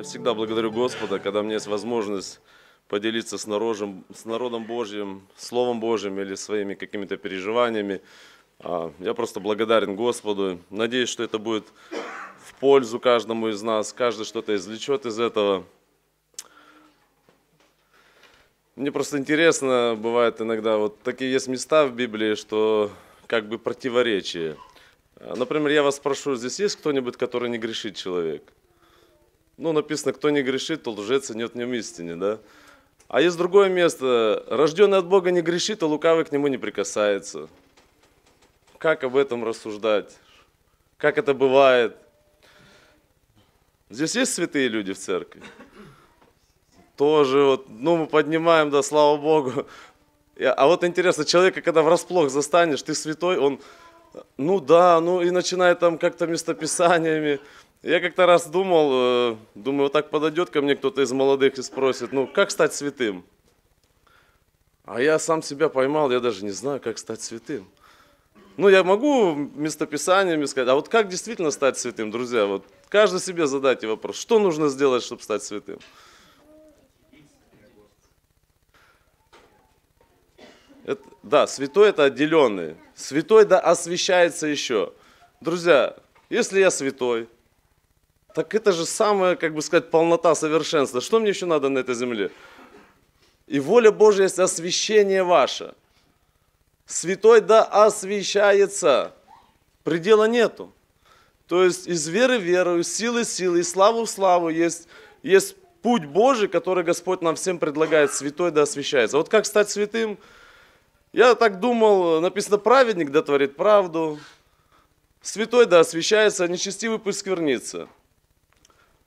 Я всегда благодарю Господа, когда у меня есть возможность поделиться с народом, с народом Божьим, Словом Божьим или своими какими-то переживаниями. А, я просто благодарен Господу. Надеюсь, что это будет в пользу каждому из нас, каждый что-то извлечет из этого. Мне просто интересно, бывает иногда, вот такие есть места в Библии, что как бы противоречие. А, например, я вас спрошу, здесь есть кто-нибудь, который не грешит человек? ну, написано, кто не грешит, то лжец и нет в нем истине, да? А есть другое место, рожденный от Бога не грешит, а лукавый к нему не прикасается. Как об этом рассуждать? Как это бывает? Здесь есть святые люди в церкви? Тоже вот, ну мы поднимаем, да, слава Богу. А вот интересно, человека, когда врасплох застанешь, ты святой, он, ну да, ну и начинает там как-то местописаниями, я как-то раз думал, э, думаю, вот так подойдет ко мне кто-то из молодых и спросит, ну, как стать святым? А я сам себя поймал, я даже не знаю, как стать святым. Ну, я могу местописаниями сказать, а вот как действительно стать святым, друзья? Вот каждый себе задайте вопрос, что нужно сделать, чтобы стать святым? Это, да, святой это отделенный. Святой да освещается еще. Друзья, если я святой, так это же самая, как бы сказать, полнота совершенства. Что мне еще надо на этой земле? И воля Божья есть освящение ваше. Святой да освящается. Предела нету. То есть из веры в веру, из силы в силы, из славы в славу есть, есть путь Божий, который Господь нам всем предлагает, святой да освящается. Вот как стать святым? Я так думал, написано, праведник да творит правду, святой да освящается, а нечестивый пусть сквернится.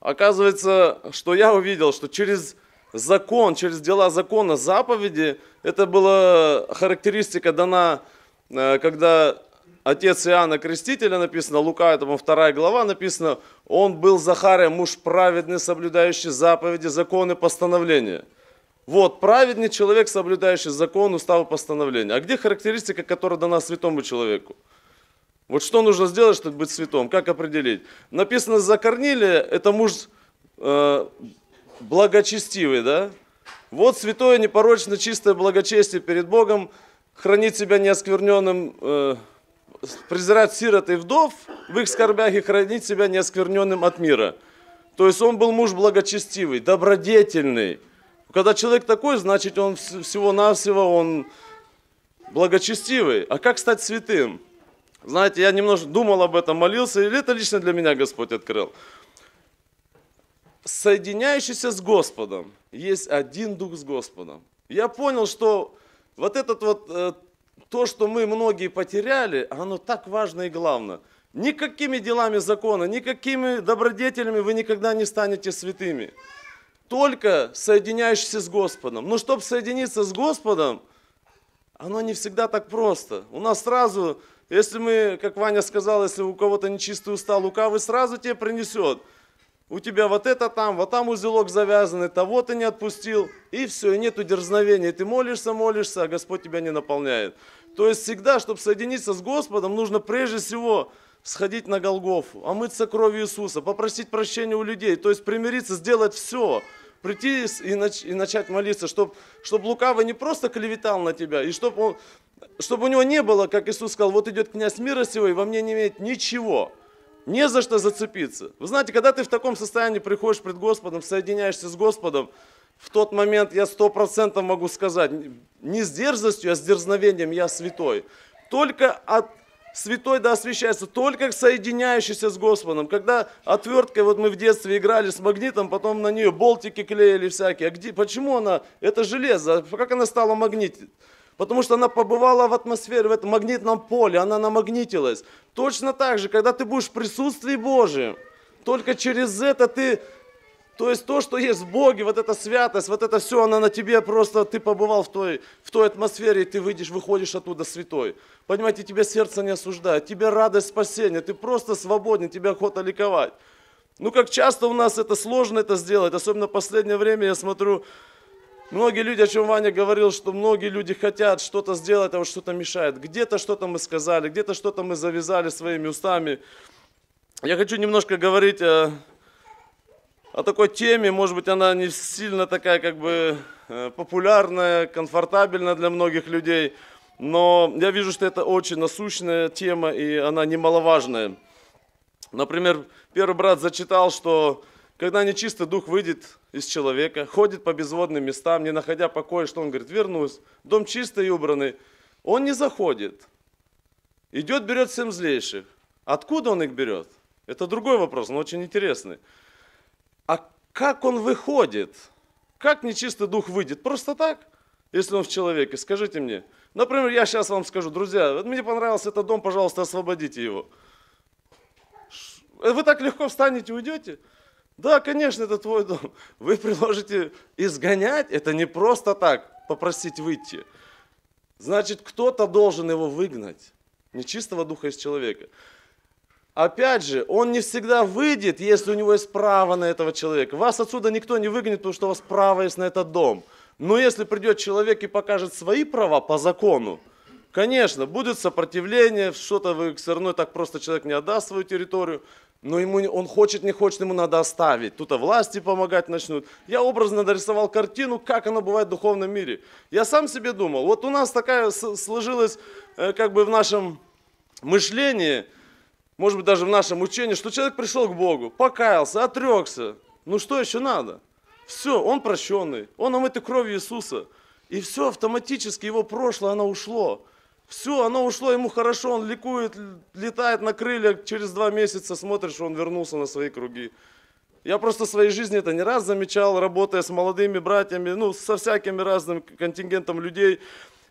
Оказывается, что я увидел, что через закон, через дела закона, заповеди, это была характеристика дана, э, когда отец Иоанна Крестителя написано, Лука, этому, вторая глава написано, он был Захария, муж праведный, соблюдающий заповеди, законы, постановления. Вот, праведный человек, соблюдающий закон, уставы, постановления. А где характеристика, которая дана святому человеку? Вот что нужно сделать, чтобы быть святым? Как определить? Написано, за закорнили, это муж э, благочестивый, да? Вот святое, непорочно, чистое благочестие перед Богом, хранить себя неоскверненным, э, презирать сирот и вдов в их скорбях и хранить себя неоскверненным от мира. То есть он был муж благочестивый, добродетельный. Когда человек такой, значит, он всего-навсего, он благочестивый. А как стать святым? Знаете, я немножко думал об этом, молился, и это лично для меня Господь открыл. Соединяющийся с Господом есть один дух с Господом. Я понял, что вот этот вот э, то, что мы многие потеряли, оно так важно и главное. Никакими делами закона, никакими добродетелями вы никогда не станете святыми. Только соединяющийся с Господом. Но чтобы соединиться с Господом, оно не всегда так просто. У нас сразу если мы, как Ваня сказал, если у кого-то нечистые уста, лукавый сразу тебе принесет. У тебя вот это там, вот там узелок завязанный, того ты не отпустил. И все, и нету дерзновения. Ты молишься, молишься, а Господь тебя не наполняет. То есть всегда, чтобы соединиться с Господом, нужно прежде всего сходить на Голгофу, омыться кровью Иисуса, попросить прощения у людей, то есть примириться, сделать все, прийти и, нач- и начать молиться, чтобы чтоб лукавый не просто клеветал на тебя, и чтобы он чтобы у него не было, как Иисус сказал, вот идет князь мира сего, и во мне не имеет ничего. Не за что зацепиться. Вы знаете, когда ты в таком состоянии приходишь пред Господом, соединяешься с Господом, в тот момент я сто процентов могу сказать, не с дерзостью, а с дерзновением я святой. Только от святой да освещается, только соединяющийся с Господом. Когда отверткой, вот мы в детстве играли с магнитом, потом на нее болтики клеили всякие. А где, почему она, это железо, а как она стала магнитить? потому что она побывала в атмосфере, в этом магнитном поле, она намагнитилась. Точно так же, когда ты будешь в присутствии Божьем, только через это ты, то есть то, что есть в Боге, вот эта святость, вот это все, она на тебе просто, ты побывал в той, в той атмосфере, и ты выйдешь, выходишь оттуда святой. Понимаете, тебя сердце не осуждает, тебе радость спасения, ты просто свободен, тебе охота ликовать. Ну, как часто у нас это сложно это сделать, особенно в последнее время я смотрю, Многие люди, о чем Ваня говорил, что многие люди хотят что-то сделать, а вот что-то мешает. Где-то что-то мы сказали, где-то что-то мы завязали своими устами. Я хочу немножко говорить о, э, о такой теме, может быть, она не сильно такая как бы э, популярная, комфортабельная для многих людей, но я вижу, что это очень насущная тема и она немаловажная. Например, первый брат зачитал, что когда нечистый дух выйдет из человека, ходит по безводным местам, не находя покоя, что он говорит, вернусь, дом чистый и убранный, он не заходит. Идет, берет всем злейших. Откуда он их берет? Это другой вопрос, но очень интересный. А как он выходит? Как нечистый дух выйдет? Просто так? Если он в человеке, скажите мне. Например, я сейчас вам скажу, друзья, вот мне понравился этот дом, пожалуйста, освободите его. Вы так легко встанете и уйдете? Да, конечно, это твой дом. Вы предложите изгонять, это не просто так попросить выйти. Значит, кто-то должен его выгнать, нечистого духа а из человека. Опять же, он не всегда выйдет, если у него есть право на этого человека. Вас отсюда никто не выгонит, потому что у вас право есть на этот дом. Но если придет человек и покажет свои права по закону, конечно, будет сопротивление, что-то вы все равно так просто человек не отдаст свою территорию но ему он хочет, не хочет, ему надо оставить. Тут-то власти помогать начнут. Я образно нарисовал картину, как она бывает в духовном мире. Я сам себе думал, вот у нас такая сложилась, э, как бы в нашем мышлении, может быть, даже в нашем учении, что человек пришел к Богу, покаялся, отрекся. Ну что еще надо? Все, он прощенный, он омытый кровью Иисуса. И все, автоматически его прошлое, оно ушло. Все, оно ушло ему хорошо, он ликует, летает на крыльях, через два месяца смотришь, он вернулся на свои круги. Я просто в своей жизни это не раз замечал, работая с молодыми братьями, ну, со всякими разным контингентом людей.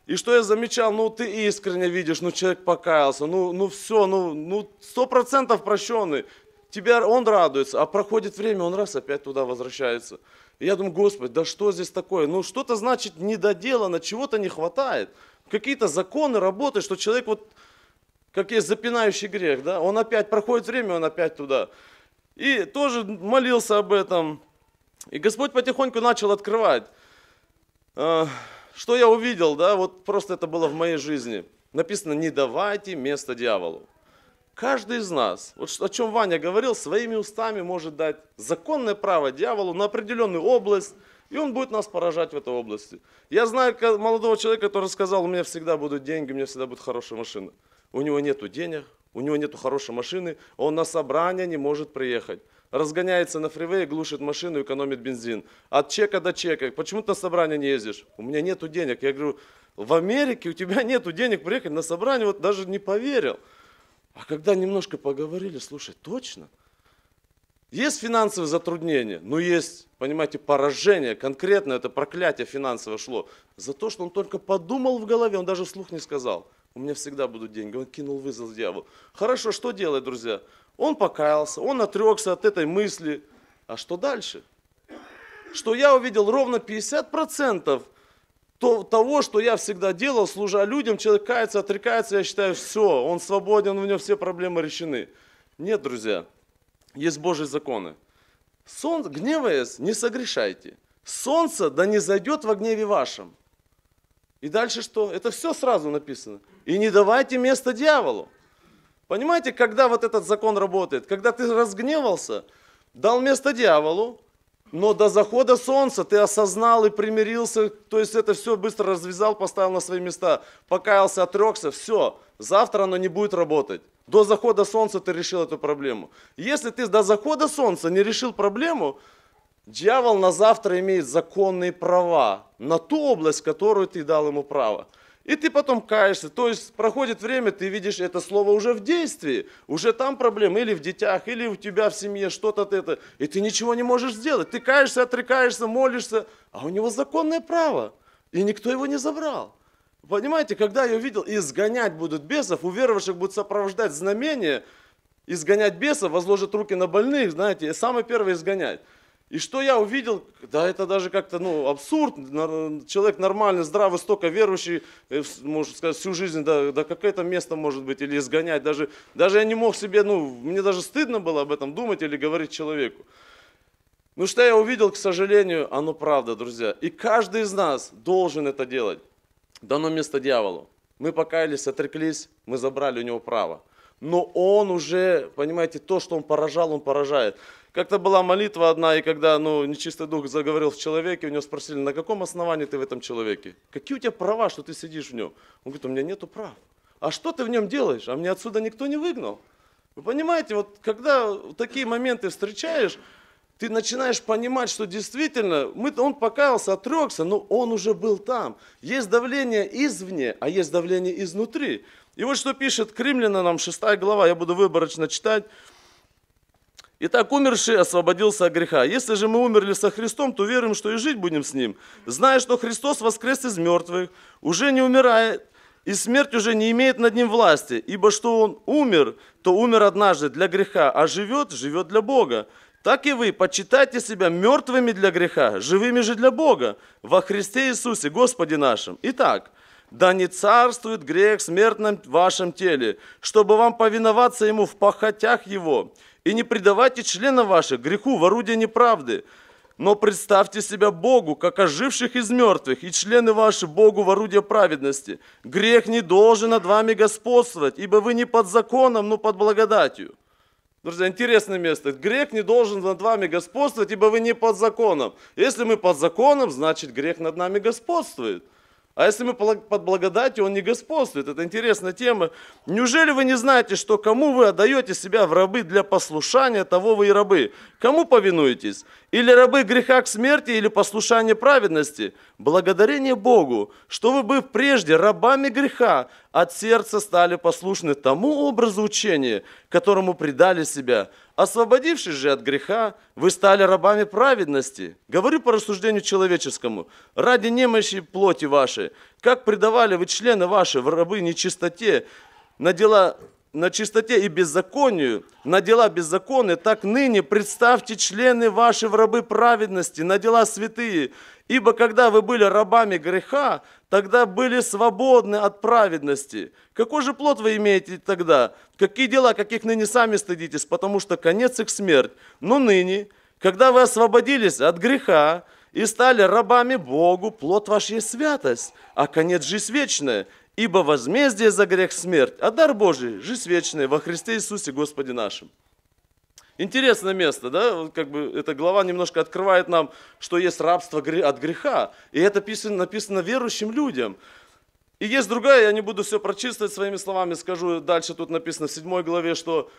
И что я замечал, ну, ты искренне видишь, ну, человек покаялся, ну, ну все, ну, ну, сто процентов прощенный. Тебя он радуется, а проходит время, он раз опять туда возвращается я думаю, Господи, да что здесь такое? Ну что-то значит недоделано, чего-то не хватает. Какие-то законы работают, что человек вот, как есть запинающий грех, да, он опять, проходит время, он опять туда. И тоже молился об этом. И Господь потихоньку начал открывать. А, что я увидел, да, вот просто это было в моей жизни. Написано, не давайте место дьяволу. Каждый из нас, вот о чем Ваня говорил, своими устами может дать законное право дьяволу на определенную область, и он будет нас поражать в этой области. Я знаю молодого человека, который сказал, у меня всегда будут деньги, у меня всегда будет хорошая машина. У него нет денег, у него нет хорошей машины, а он на собрание не может приехать. Разгоняется на фривее, глушит машину, экономит бензин. От чека до чека. Почему ты на собрание не ездишь? У меня нету денег. Я говорю, в Америке у тебя нету денег приехать на собрание, вот даже не поверил. А когда немножко поговорили, слушай, точно? Есть финансовые затруднения, но есть, понимаете, поражение, конкретно это проклятие финансово шло. За то, что он только подумал в голове, он даже вслух не сказал. У меня всегда будут деньги. Он кинул вызов дьяволу. Хорошо, что делать, друзья? Он покаялся, он отрекся от этой мысли. А что дальше? Что я увидел ровно 50% то, того, что я всегда делал, служа людям, человек кается, отрекается, я считаю, все, он свободен, у него все проблемы решены. Нет, друзья, есть Божьи законы. Солнце, гневаясь, не согрешайте. Солнце да не зайдет во гневе вашем. И дальше что? Это все сразу написано. И не давайте место дьяволу. Понимаете, когда вот этот закон работает? Когда ты разгневался, дал место дьяволу, но до захода солнца ты осознал и примирился, то есть это все быстро развязал, поставил на свои места, покаялся, отрекся, все, завтра оно не будет работать. До захода солнца ты решил эту проблему. Если ты до захода солнца не решил проблему, дьявол на завтра имеет законные права на ту область, которую ты дал ему право. И ты потом каешься. То есть проходит время, ты видишь это слово уже в действии. Уже там проблемы, или в детях, или у тебя в семье, что-то это. И ты ничего не можешь сделать. Ты каешься, отрекаешься, молишься. А у него законное право. И никто его не забрал. Понимаете, когда я увидел, изгонять будут бесов, уверовавших будут сопровождать знамения, изгонять бесов, возложат руки на больных, знаете, самое первое изгонять. И что я увидел, да это даже как-то ну, абсурд. Человек нормальный, здравый, столько верующий, э, можно сказать, всю жизнь, да, да какое-то место может быть, или изгонять. Даже, даже я не мог себе, ну, мне даже стыдно было об этом думать или говорить человеку. Ну что я увидел, к сожалению, оно правда, друзья. И каждый из нас должен это делать. Дано место дьяволу. Мы покаялись, отреклись, мы забрали у него право. Но он уже, понимаете, то, что он поражал, он поражает. Как-то была молитва одна, и когда ну, нечистый дух заговорил в человеке, у него спросили, на каком основании ты в этом человеке? Какие у тебя права, что ты сидишь в нем? Он говорит, у меня нету прав. А что ты в нем делаешь? А мне отсюда никто не выгнал. Вы понимаете, вот когда такие моменты встречаешь, ты начинаешь понимать, что действительно, мы, он покаялся, отрекся, но он уже был там. Есть давление извне, а есть давление изнутри. И вот что пишет Кремлина нам, 6 глава, я буду выборочно читать. Итак, умерший освободился от греха. Если же мы умерли со Христом, то веруем, что и жить будем с Ним, зная, что Христос воскрес из мертвых, уже не умирает, и смерть уже не имеет над ним власти, ибо что он умер, то умер однажды для греха, а живет, живет для Бога. Так и вы почитайте себя мертвыми для греха, живыми же для Бога, во Христе Иисусе, Господе нашим. Итак, да не царствует грех в смертном вашем теле, чтобы вам повиноваться ему в похотях его. И не предавайте члена ваших греху в орудие неправды, но представьте себя Богу, как оживших из мертвых, и члены ваши Богу в орудие праведности. Грех не должен над вами господствовать, ибо вы не под законом, но под благодатью. Друзья, интересное место. Грех не должен над вами господствовать, ибо вы не под законом. Если мы под законом, значит грех над нами господствует. А если мы под благодатью, он не господствует. Это интересная тема. Неужели вы не знаете, что кому вы отдаете себя в рабы для послушания, того вы и рабы? Кому повинуетесь? Или рабы греха к смерти, или послушание праведности? Благодарение Богу, что вы, быв прежде рабами греха, от сердца стали послушны тому образу учения, которому предали себя – Освободившись же от греха, вы стали рабами праведности. Говорю по рассуждению человеческому, ради немощи плоти вашей, как предавали вы члены ваши в рабы нечистоте, на дела на чистоте и беззаконию, на дела беззаконные, так ныне представьте члены ваши в рабы праведности, на дела святые. Ибо когда вы были рабами греха, тогда были свободны от праведности. Какой же плод вы имеете тогда? Какие дела, каких ныне сами стыдитесь, потому что конец их смерть. Но ныне, когда вы освободились от греха и стали рабами Богу, плод ваш есть святость, а конец жизнь вечная. Ибо возмездие за грех смерть, а дар Божий жизнь вечная во Христе Иисусе Господе нашим. Интересное место, да, вот как бы эта глава немножко открывает нам, что есть рабство от греха, и это написано, написано верующим людям. И есть другая, я не буду все прочистывать своими словами, скажу дальше, тут написано в 7 главе, что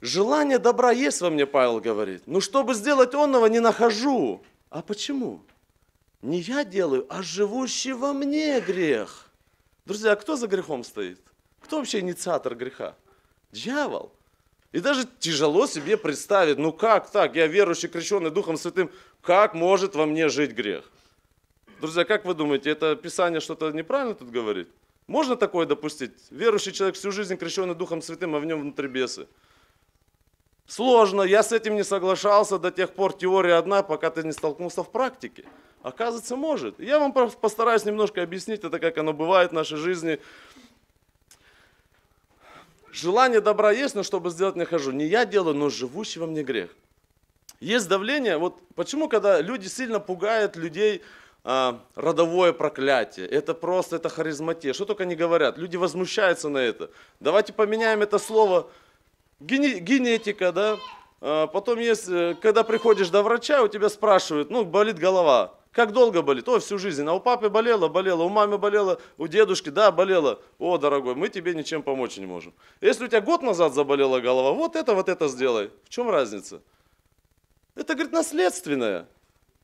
желание добра есть во мне, Павел говорит, но чтобы сделать онного, не нахожу. А почему? Не я делаю, а живущий во мне грех. Друзья, кто за грехом стоит? Кто вообще инициатор греха? Дьявол. И даже тяжело себе представить, ну как так, я верующий, крещенный Духом Святым, как может во мне жить грех? Друзья, как вы думаете, это Писание что-то неправильно тут говорит? Можно такое допустить? Верующий человек всю жизнь крещенный Духом Святым, а в нем внутри бесы. Сложно, я с этим не соглашался до тех пор, теория одна, пока ты не столкнулся в практике. Оказывается, может. Я вам постараюсь немножко объяснить это, как оно бывает в нашей жизни. Желание добра есть, но чтобы сделать не хожу. Не я делаю, но живущий во мне грех. Есть давление, вот почему, когда люди сильно пугают людей, а, родовое проклятие, это просто, это харизматия, что только не говорят, люди возмущаются на это. Давайте поменяем это слово гене, генетика, да, а, потом есть, э, когда приходишь до врача, у тебя спрашивают, ну, болит голова, как долго болит? О, всю жизнь. А у папы болела, болела, у мамы болела, у дедушки, да, болела. О, дорогой, мы тебе ничем помочь не можем. Если у тебя год назад заболела голова, вот это, вот это сделай. В чем разница? Это, говорит, наследственное.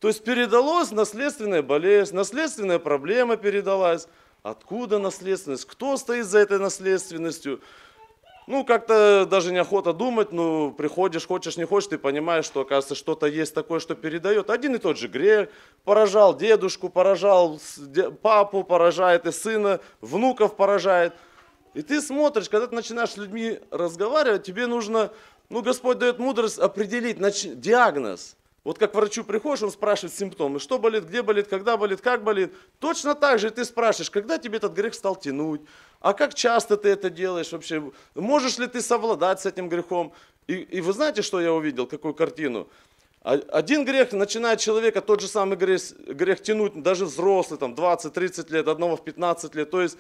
То есть передалось наследственная болезнь, наследственная проблема передалась. Откуда наследственность? Кто стоит за этой наследственностью? Ну, как-то даже неохота думать, но ну, приходишь, хочешь, не хочешь, ты понимаешь, что, оказывается, что-то есть такое, что передает. Один и тот же Грех поражал дедушку, поражал папу, поражает и сына, внуков поражает. И ты смотришь, когда ты начинаешь с людьми разговаривать, тебе нужно, ну, Господь дает мудрость определить нач... диагноз – вот как к врачу приходишь, он спрашивает симптомы, что болит, где болит, когда болит, как болит. Точно так же ты спрашиваешь, когда тебе этот грех стал тянуть, а как часто ты это делаешь вообще, можешь ли ты совладать с этим грехом. И, и вы знаете, что я увидел, какую картину? А, один грех начинает человека, тот же самый грех, грех тянуть, даже взрослый, там 20-30 лет, одного в 15 лет. То есть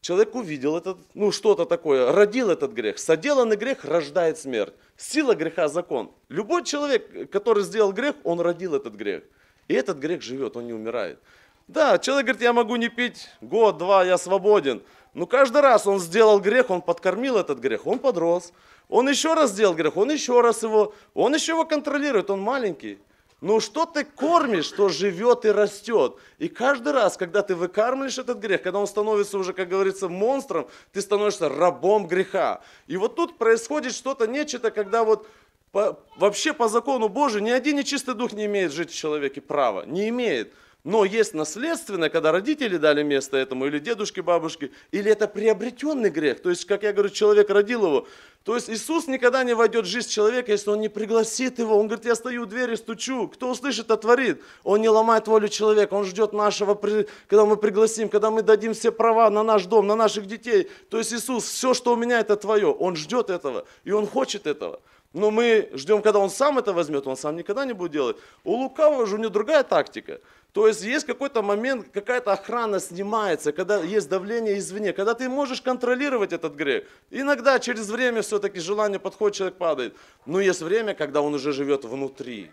Человек увидел этот, ну что-то такое, родил этот грех. Соделанный грех рождает смерть. Сила греха – закон. Любой человек, который сделал грех, он родил этот грех. И этот грех живет, он не умирает. Да, человек говорит, я могу не пить год-два, я свободен. Но каждый раз он сделал грех, он подкормил этот грех, он подрос. Он еще раз сделал грех, он еще раз его, он еще его контролирует, он маленький. Ну что ты кормишь, что живет и растет? И каждый раз, когда ты выкармливаешь этот грех, когда он становится уже, как говорится, монстром, ты становишься рабом греха. И вот тут происходит что-то, нечто, когда вот по, вообще по закону Божию ни один нечистый дух не имеет жить в человеке права, не имеет. Но есть наследственное, когда родители дали место этому, или дедушки, бабушки, или это приобретенный грех. То есть, как я говорю, человек родил его. То есть Иисус никогда не войдет в жизнь человека, если он не пригласит его. Он говорит, я стою у двери, стучу. Кто услышит, отворит. Он не ломает волю человека, он ждет нашего, когда мы пригласим, когда мы дадим все права на наш дом, на наших детей. То есть Иисус, все, что у меня, это твое. Он ждет этого, и он хочет этого. Но мы ждем, когда он сам это возьмет, он сам никогда не будет делать. У лукавого же у него другая тактика. То есть есть какой-то момент, какая-то охрана снимается, когда есть давление извне, когда ты можешь контролировать этот грех. Иногда через время все-таки желание подходит, человек падает. Но есть время, когда он уже живет внутри.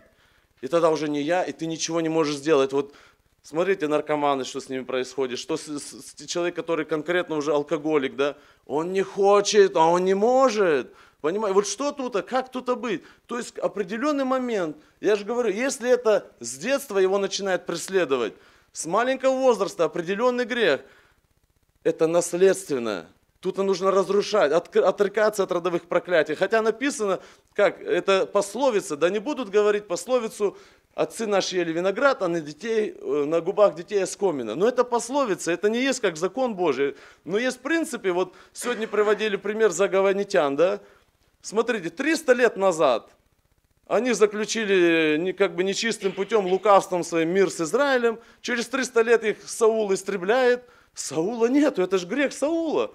И тогда уже не я, и ты ничего не можешь сделать. Вот Смотрите, наркоманы, что с ними происходит, что с, с, с, человек, который конкретно уже алкоголик, да, он не хочет, а он не может. Понимаете, вот что тут, а как тут а быть? То есть определенный момент, я же говорю, если это с детства его начинает преследовать, с маленького возраста определенный грех, это наследственное. Тут нужно разрушать, от, отрекаться от родовых проклятий. Хотя написано, как, это пословица, да не будут говорить пословицу, отцы наши ели виноград, а на, детей, э, на губах детей оскомина. Но это пословица, это не есть как закон Божий. Но есть в принципе, вот сегодня приводили пример заговорнитян, да, Смотрите, 300 лет назад они заключили как бы нечистым путем, лукавством своим мир с Израилем. Через 300 лет их Саул истребляет. Саула нету, это же грех Саула.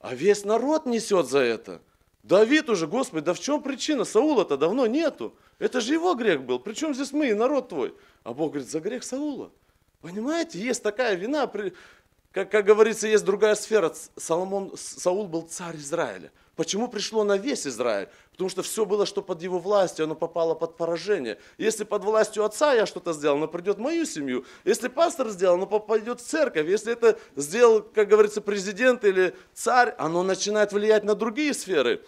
А весь народ несет за это. Давид уже, Господи, да в чем причина? Саула-то давно нету. Это же его грех был. Причем здесь мы и народ твой? А Бог говорит, за грех Саула. Понимаете, есть такая вина, как, как говорится, есть другая сфера. Соломон, Саул был царь Израиля. Почему пришло на весь Израиль? Потому что все было, что под его властью, оно попало под поражение. Если под властью отца я что-то сделал, оно придет в мою семью. Если пастор сделал, оно попадет в церковь. Если это сделал, как говорится, президент или царь, оно начинает влиять на другие сферы.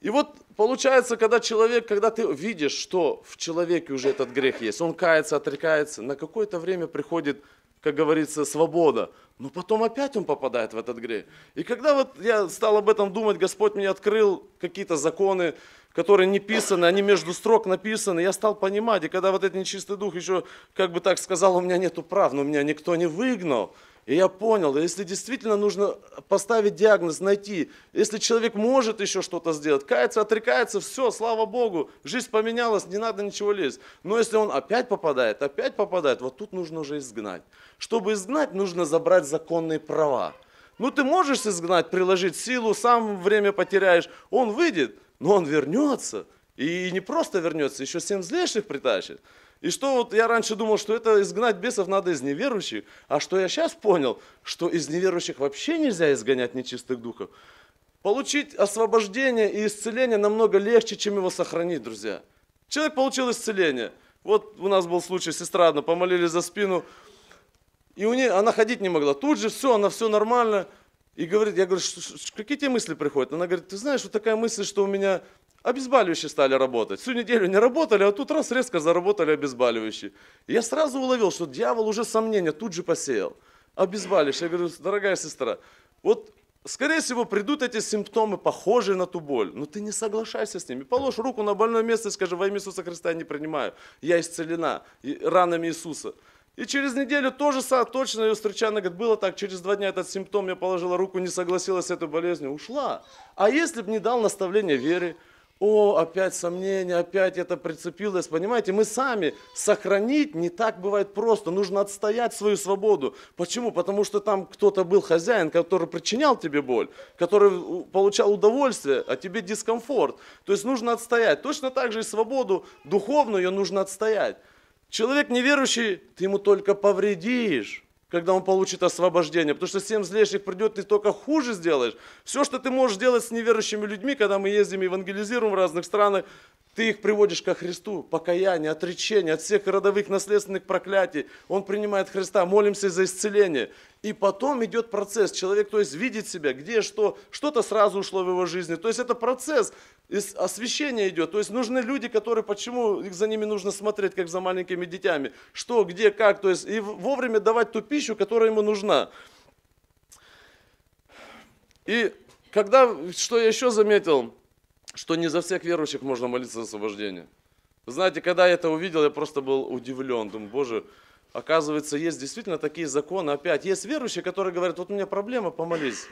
И вот получается, когда человек, когда ты видишь, что в человеке уже этот грех есть, он кается, отрекается, на какое-то время приходит, как говорится, свобода. Но ну, потом опять он попадает в этот грех. И когда вот я стал об этом думать, Господь мне открыл какие-то законы, которые не писаны, они между строк написаны, я стал понимать. И когда вот этот нечистый дух еще, как бы так сказал, у меня нету прав, но меня никто не выгнал – и я понял, если действительно нужно поставить диагноз, найти, если человек может еще что-то сделать, кается, отрекается, все, слава Богу, жизнь поменялась, не надо ничего лезть. Но если он опять попадает, опять попадает, вот тут нужно уже изгнать. Чтобы изгнать, нужно забрать законные права. Ну ты можешь изгнать, приложить силу, сам время потеряешь, он выйдет, но он вернется. И не просто вернется, еще семь злейших притащит. И что вот я раньше думал, что это изгнать бесов надо из неверующих, а что я сейчас понял, что из неверующих вообще нельзя изгонять нечистых духов. Получить освобождение и исцеление намного легче, чем его сохранить, друзья. Человек получил исцеление. Вот у нас был случай, сестра одна, помолили за спину, и у нее, она ходить не могла. Тут же все, она все нормально – и говорит, я говорю, какие тебе мысли приходят? Она говорит, ты знаешь, вот такая мысль, что у меня обезболивающие стали работать. Всю неделю не работали, а тут раз резко заработали обезболивающие. И я сразу уловил, что дьявол уже сомнения тут же посеял. Обезболивающие. Я говорю, дорогая сестра, вот Скорее всего, придут эти симптомы, похожие на ту боль, но ты не соглашайся с ними. Положь руку на больное место и скажи, во имя Иисуса Христа я не принимаю, я исцелена ранами Иисуса. И через неделю тоже точно ее встречаю, говорит, было так, через два дня этот симптом, я положила руку, не согласилась с этой болезнью, ушла. А если бы не дал наставление вере, о, опять сомнения, опять это прицепилось. Понимаете, мы сами сохранить не так бывает просто. Нужно отстоять свою свободу. Почему? Потому что там кто-то был хозяин, который причинял тебе боль, который получал удовольствие, а тебе дискомфорт. То есть нужно отстоять. Точно так же и свободу духовную ее нужно отстоять. Человек неверующий, ты ему только повредишь, когда он получит освобождение. Потому что семь злейших придет, ты только хуже сделаешь. Все, что ты можешь делать с неверующими людьми, когда мы ездим и евангелизируем в разных странах, ты их приводишь ко Христу, покаяние, отречение от всех родовых наследственных проклятий. Он принимает Христа, молимся за исцеление. И потом идет процесс. Человек, то есть, видит себя, где что, что-то сразу ушло в его жизни. То есть, это процесс, освещение идет. То есть, нужны люди, которые, почему их за ними нужно смотреть, как за маленькими детьми. Что, где, как. То есть, и вовремя давать ту пищу, которая ему нужна. И когда, что я еще заметил, что не за всех верующих можно молиться за освобождение. Знаете, когда я это увидел, я просто был удивлен. Думаю, боже, Оказывается, есть действительно такие законы. Опять есть верующие, которые говорят, вот у меня проблема, помолись.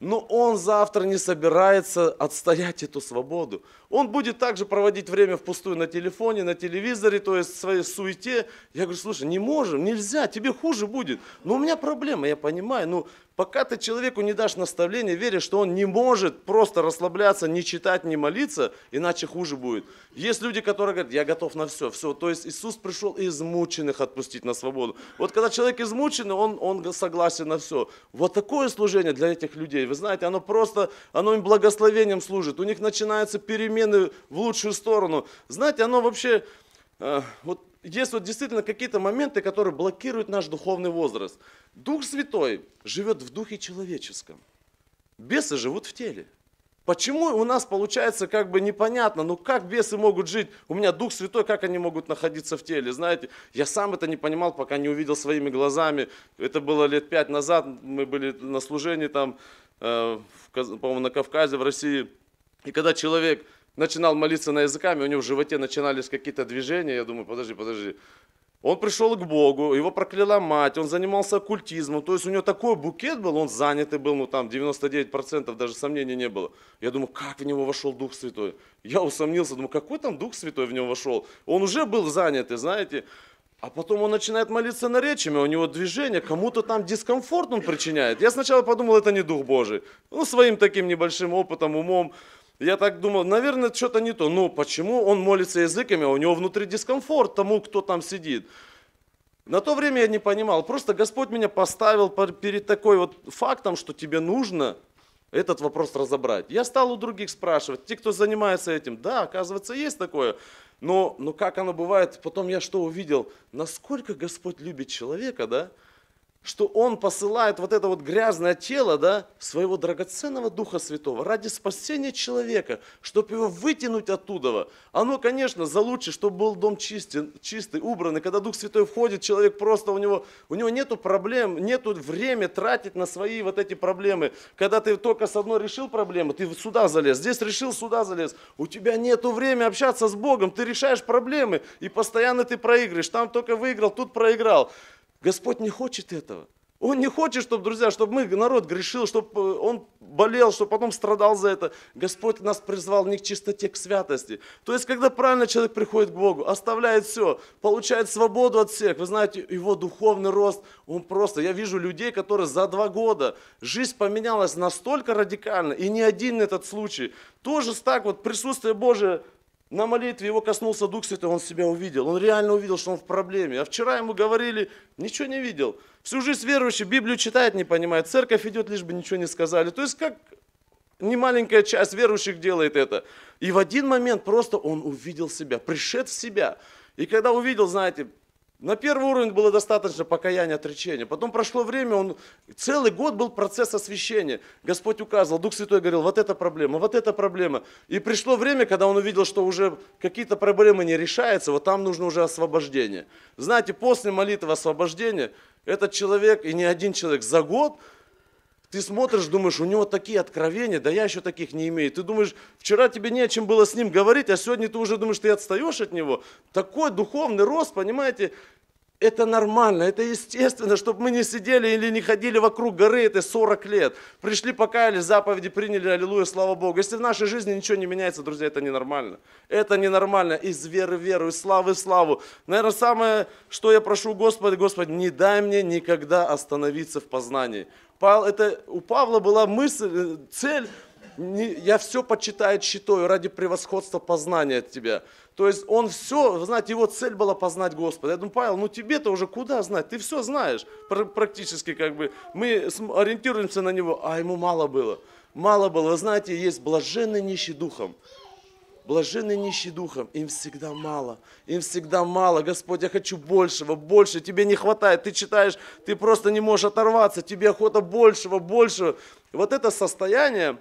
Но он завтра не собирается отстоять эту свободу. Он будет также проводить время впустую на телефоне, на телевизоре, то есть в своей суете. Я говорю, слушай, не можем, нельзя, тебе хуже будет. Но у меня проблема, я понимаю. Но ну, Пока ты человеку не дашь наставления, веришь, что он не может просто расслабляться, не читать, не молиться, иначе хуже будет. Есть люди, которые говорят, я готов на все, все. То есть Иисус пришел измученных отпустить на свободу. Вот когда человек измученный, он, он согласен на все. Вот такое служение для этих людей, вы знаете, оно просто, оно им благословением служит. У них начинаются перемены в лучшую сторону. Знаете, оно вообще, э, вот есть вот действительно какие-то моменты, которые блокируют наш духовный возраст. Дух Святой живет в духе человеческом. Бесы живут в теле. Почему у нас получается как бы непонятно, ну как бесы могут жить? У меня Дух Святой, как они могут находиться в теле? Знаете, я сам это не понимал, пока не увидел своими глазами. Это было лет пять назад, мы были на служении там, э, в, по-моему, на Кавказе, в России. И когда человек начинал молиться на языками, у него в животе начинались какие-то движения, я думаю, подожди, подожди. Он пришел к Богу, его прокляла мать, он занимался оккультизмом, то есть у него такой букет был, он занятый был, ну там 99% даже сомнений не было. Я думаю, как в него вошел Дух Святой? Я усомнился, думаю, какой там Дух Святой в него вошел? Он уже был занятый, знаете, а потом он начинает молиться на речами, у него движение, кому-то там дискомфорт он причиняет. Я сначала подумал, это не Дух Божий. Ну, своим таким небольшим опытом, умом, я так думал, наверное, что-то не то. Ну, почему он молится языками, а у него внутри дискомфорт тому, кто там сидит. На то время я не понимал. Просто Господь меня поставил перед такой вот фактом, что тебе нужно этот вопрос разобрать. Я стал у других спрашивать, те, кто занимается этим, да, оказывается, есть такое. Но, но как оно бывает, потом я что увидел, насколько Господь любит человека, да, что Он посылает вот это вот грязное тело, да, своего драгоценного Духа Святого ради спасения человека, чтобы его вытянуть оттуда. Оно, конечно, за лучше, чтобы был дом чистый, чистый, убранный. Когда Дух Святой входит, человек просто у него, у него нету проблем, нету времени тратить на свои вот эти проблемы. Когда ты только с одной решил проблему, ты сюда залез, здесь решил, сюда залез. У тебя нету времени общаться с Богом, ты решаешь проблемы, и постоянно ты проигрываешь. Там только выиграл, тут проиграл. Господь не хочет этого. Он не хочет, чтобы, друзья, чтобы мы, народ грешил, чтобы э, он болел, чтобы потом страдал за это. Господь нас призвал не к чистоте, а к святости. То есть, когда правильно человек приходит к Богу, оставляет все, получает свободу от всех, вы знаете, его духовный рост, он просто... Я вижу людей, которые за два года жизнь поменялась настолько радикально, и не один этот случай. Тоже так вот присутствие Божие на молитве его коснулся Дух Святой, он себя увидел. Он реально увидел, что он в проблеме. А вчера ему говорили, ничего не видел. Всю жизнь верующий, Библию читает, не понимает. Церковь идет, лишь бы ничего не сказали. То есть как немаленькая часть верующих делает это. И в один момент просто он увидел себя, пришед в себя. И когда увидел, знаете, на первый уровень было достаточно покаяния, отречения. Потом прошло время, он целый год был процесс освящения. Господь указывал, Дух Святой говорил, вот эта проблема, вот эта проблема. И пришло время, когда он увидел, что уже какие-то проблемы не решаются, вот там нужно уже освобождение. Знаете, после молитвы освобождения этот человек, и не один человек, за год ты смотришь, думаешь, у него такие откровения, да я еще таких не имею. Ты думаешь, вчера тебе не о чем было с ним говорить, а сегодня ты уже думаешь, ты отстаешь от него. Такой духовный рост, понимаете, это нормально, это естественно, чтобы мы не сидели или не ходили вокруг горы этой 40 лет. Пришли, покаялись, заповеди приняли, аллилуйя, слава Богу. Если в нашей жизни ничего не меняется, друзья, это ненормально. Это ненормально из веры в веру, из славы в славу. Наверное, самое, что я прошу Господа, Господь, не дай мне никогда остановиться в познании это, у Павла была мысль, э, цель, не, я все почитаю, считаю ради превосходства познания от тебя. То есть он все, знаете, его цель была познать Господа. Я думаю, Павел, ну тебе-то уже куда знать? Ты все знаешь практически как бы. Мы ориентируемся на него, а ему мало было. Мало было. Вы знаете, есть блаженный нищий духом. Блаженные нищие духом, им всегда мало, им всегда мало. Господь, я хочу большего, больше, тебе не хватает. Ты читаешь, ты просто не можешь оторваться, тебе охота большего, большего. Вот это состояние,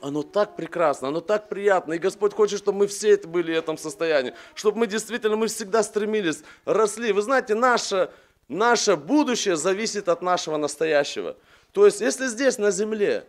оно так прекрасно, оно так приятно. И Господь хочет, чтобы мы все были в этом состоянии. Чтобы мы действительно, мы всегда стремились, росли. Вы знаете, наше, наше будущее зависит от нашего настоящего. То есть, если здесь, на земле,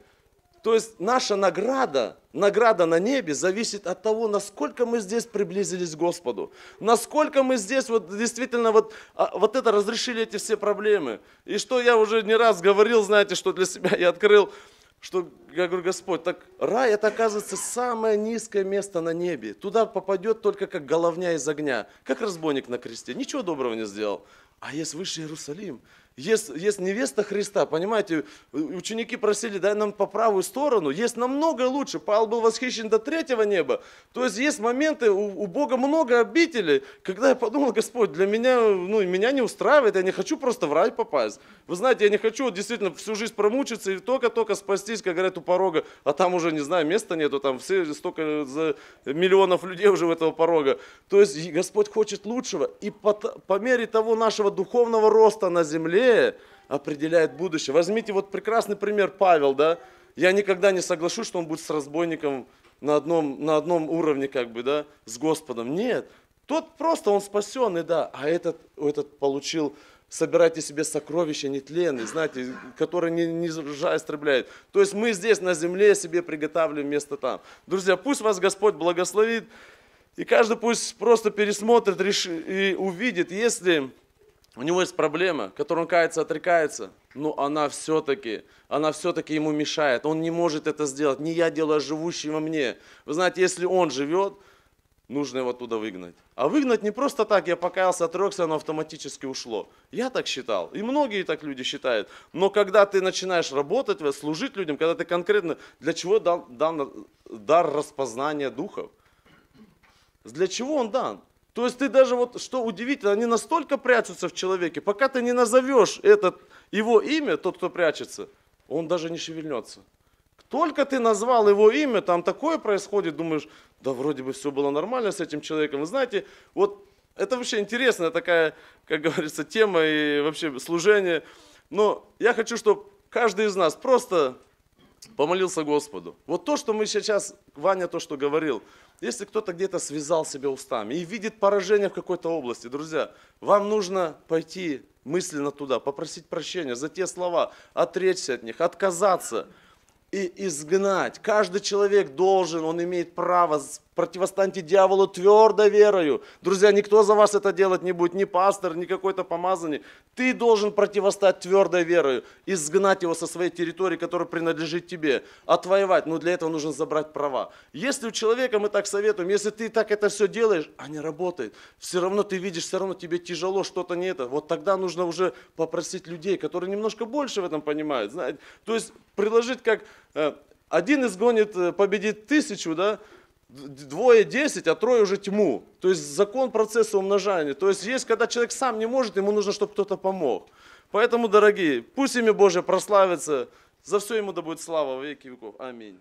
то есть наша награда, награда на небе зависит от того, насколько мы здесь приблизились к Господу. Насколько мы здесь вот действительно вот, а, вот это разрешили эти все проблемы. И что я уже не раз говорил, знаете, что для себя я открыл, что я говорю, Господь, так рай это оказывается самое низкое место на небе. Туда попадет только как головня из огня, как разбойник на кресте. Ничего доброго не сделал. А есть высший Иерусалим, есть, есть невеста Христа, понимаете, ученики просили, дай нам по правую сторону, есть намного лучше. Павел был восхищен до третьего неба. То есть есть моменты, у, у Бога много обителей. Когда я подумал, Господь, для меня, ну, меня не устраивает, я не хочу просто в рай попасть. Вы знаете, я не хочу действительно всю жизнь промучиться и только-только спастись, как говорят, у порога, а там уже, не знаю, места нету, там все столько за миллионов людей уже в этого порога. То есть Господь хочет лучшего. И по, по мере того нашего духовного роста на земле, Библия определяет будущее. Возьмите вот прекрасный пример Павел, да? Я никогда не соглашусь, что он будет с разбойником на одном, на одном уровне, как бы, да, с Господом. Нет, тот просто, он спасенный, да, а этот, этот получил, собирайте себе сокровища нетленные, знаете, которые не, не жа истребляет. То есть мы здесь на земле себе приготавливаем место там. Друзья, пусть вас Господь благословит, и каждый пусть просто пересмотрит и увидит, если у него есть проблема, которую он кается, отрекается, но она все-таки, она все-таки ему мешает. Он не может это сделать. Не я делаю, а живущего мне. Вы знаете, если он живет, нужно его оттуда выгнать. А выгнать не просто так, я покаялся, отрекся, оно автоматически ушло. Я так считал, и многие так люди считают. Но когда ты начинаешь работать, служить людям, когда ты конкретно, для чего дан, дан дар распознания духов? Для чего он дан? То есть ты даже вот, что удивительно, они настолько прячутся в человеке, пока ты не назовешь этот, его имя, тот, кто прячется, он даже не шевельнется. Только ты назвал его имя, там такое происходит, думаешь, да вроде бы все было нормально с этим человеком. Вы знаете, вот это вообще интересная такая, как говорится, тема и вообще служение. Но я хочу, чтобы каждый из нас просто Помолился Господу. Вот то, что мы сейчас, Ваня то, что говорил, если кто-то где-то связал себя устами и видит поражение в какой-то области, друзья, вам нужно пойти мысленно туда, попросить прощения за те слова, отречься от них, отказаться – и изгнать. Каждый человек должен, он имеет право, противостаньте дьяволу твердо верою. Друзья, никто за вас это делать не будет, ни пастор, ни какой-то помазанник. Ты должен противостать твердой верою, изгнать его со своей территории, которая принадлежит тебе, отвоевать, но для этого нужно забрать права. Если у человека, мы так советуем, если ты так это все делаешь, а не работает, все равно ты видишь, все равно тебе тяжело, что-то не это, вот тогда нужно уже попросить людей, которые немножко больше в этом понимают, знаете, то есть предложить как Э, один изгонит, э, победит тысячу, да, двое десять, а трое уже тьму. То есть закон процесса умножания. То есть есть, когда человек сам не может, ему нужно, чтобы кто-то помог. Поэтому, дорогие, пусть имя Божье прославится, за все ему да будет слава во веки веков. Аминь.